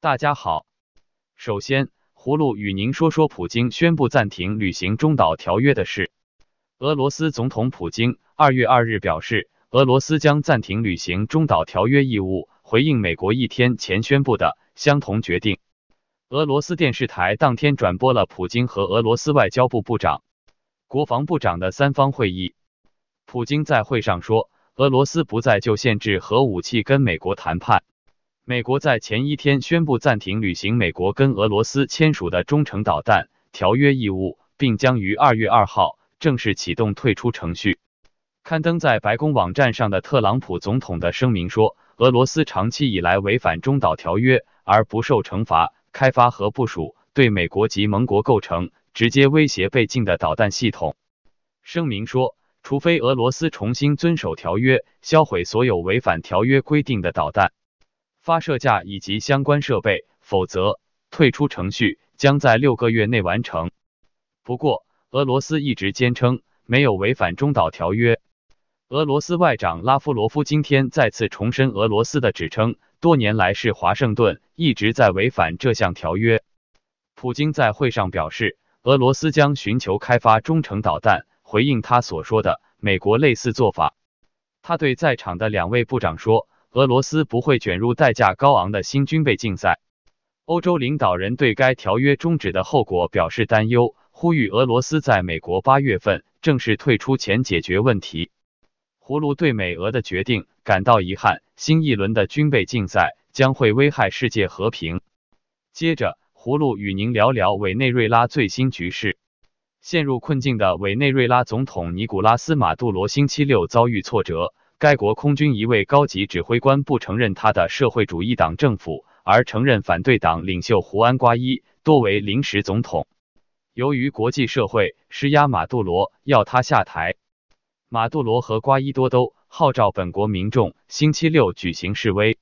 大家好，首先，葫芦与您说说普京宣布暂停履行中导条约的事。俄罗斯总统普京二月二日表示，俄罗斯将暂停履行中导条约义务，回应美国一天前宣布的相同决定。俄罗斯电视台当天转播了普京和俄罗斯外交部部长、国防部长的三方会议。普京在会上说：“俄罗斯不再就限制核武器跟美国谈判。”美国在前一天宣布暂停履行美国跟俄罗斯签署的中程导弹条约义务，并将于二月二号正式启动退出程序。刊登在白宫网站上的特朗普总统的声明说，俄罗斯长期以来违反中导条约而不受惩罚，开发和部署对美国及盟国构成直接威胁，被禁的导弹系统。声明说，除非俄罗斯重新遵守条约，销毁所有违反条约规定的导弹。发射架以及相关设备，否则退出程序将在六个月内完成。不过，俄罗斯一直坚称没有违反中导条约。俄罗斯外长拉夫罗夫今天再次重申俄罗斯的指称，多年来是华盛顿一直在违反这项条约。普京在会上表示，俄罗斯将寻求开发中程导弹，回应他所说的美国类似做法。他对在场的两位部长说。俄罗斯不会卷入代价高昂的新军备竞赛。欧洲领导人对该条约终止的后果表示担忧，呼吁俄罗斯在美国八月份正式退出前解决问题。葫芦对美俄的决定感到遗憾，新一轮的军备竞赛将会危害世界和平。接着，葫芦与您聊聊委内瑞拉最新局势。陷入困境的委内瑞拉总统尼古拉斯·马杜罗星期六遭遇挫折。该国空军一位高级指挥官不承认他的社会主义党政府，而承认反对党领袖胡安·瓜伊多为临时总统。由于国际社会施压，马杜罗要他下台。马杜罗和瓜伊多都号召本国民众星期六举行示威。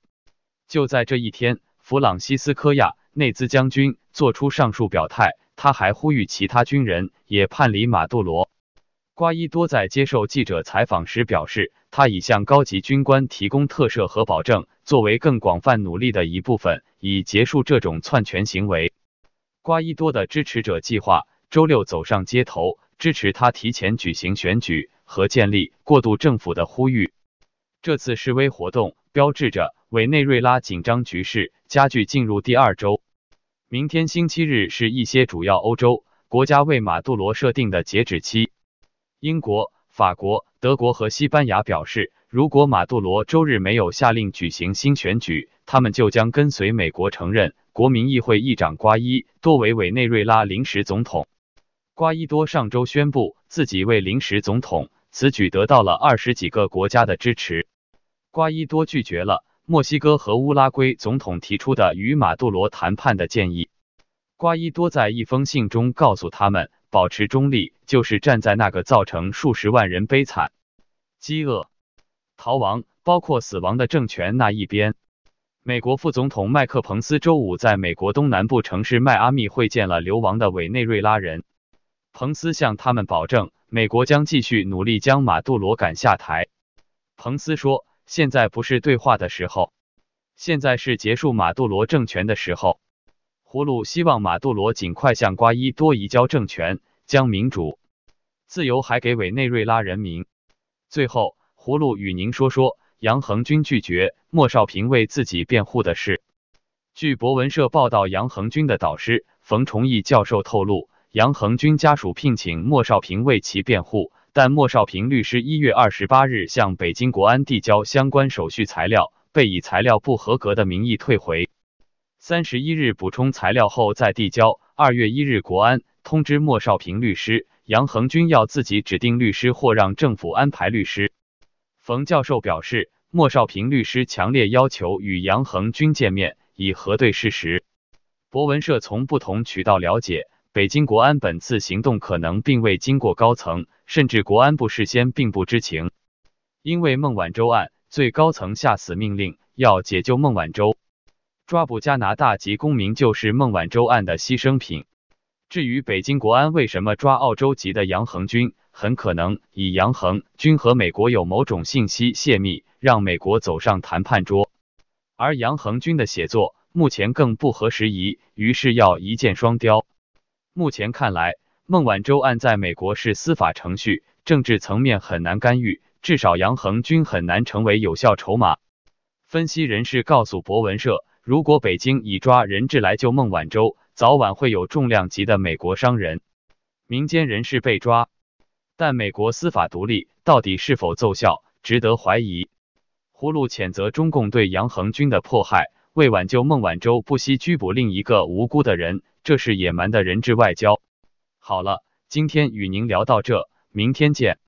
就在这一天，弗朗西斯科·亚内兹将军做出上述表态，他还呼吁其他军人也叛离马杜罗。瓜伊多在接受记者采访时表示，他已向高级军官提供特赦和保证，作为更广泛努力的一部分，以结束这种篡权行为。瓜伊多的支持者计划周六走上街头，支持他提前举行选举和建立过渡政府的呼吁。这次示威活动标志着委内瑞拉紧张局势加剧进入第二周。明天星期日是一些主要欧洲国家为马杜罗设定的截止期。英国、法国、德国和西班牙表示，如果马杜罗周日没有下令举行新选举，他们就将跟随美国承认国民议会议长瓜伊多为委内瑞拉临时总统。瓜伊多上周宣布自己为临时总统，此举得到了二十几个国家的支持。瓜伊多拒绝了墨西哥和乌拉圭总统提出的与马杜罗谈判的建议。瓜伊多在一封信中告诉他们，保持中立就是站在那个造成数十万人悲惨、饥饿、逃亡，包括死亡的政权那一边。美国副总统麦克彭斯周五在美国东南部城市迈阿密会见了流亡的委内瑞拉人。彭斯向他们保证，美国将继续努力将马杜罗赶下台。彭斯说：“现在不是对话的时候，现在是结束马杜罗政权的时候。”葫芦希望马杜罗尽快向瓜伊多移交政权，将民主、自由还给委内瑞拉人民。最后，葫芦与您说说杨恒军拒绝莫少平为自己辩护的事。据《博文社报》道，杨恒军的导师冯崇义教授透露，杨恒军家属聘请莫少平为其辩护，但莫少平律师一月二十八日向北京国安递交相关手续材料，被以材料不合格的名义退回。三十一日补充材料后，再递交。二月一日，国安通知莫少平律师杨恒军要自己指定律师或让政府安排律师。冯教授表示，莫少平律师强烈要求与杨恒军见面，以核对事实。博文社从不同渠道了解，北京国安本次行动可能并未经过高层，甚至国安部事先并不知情，因为孟晚舟案最高层下死命令要解救孟晚舟。抓捕加拿大籍公民就是孟晚舟案的牺牲品。至于北京国安为什么抓澳洲籍的杨恒军，很可能以杨恒军和美国有某种信息泄密，让美国走上谈判桌。而杨恒军的写作目前更不合时宜，于是要一箭双雕。目前看来，孟晚舟案在美国是司法程序，政治层面很难干预，至少杨恒军很难成为有效筹码。分析人士告诉《博文》。社。如果北京以抓人质来救孟晚舟，早晚会有重量级的美国商人、民间人士被抓。但美国司法独立到底是否奏效，值得怀疑。葫芦谴责中共对杨恒军的迫害，为挽救孟晚舟不惜拘捕另一个无辜的人，这是野蛮的人质外交。好了，今天与您聊到这，明天见。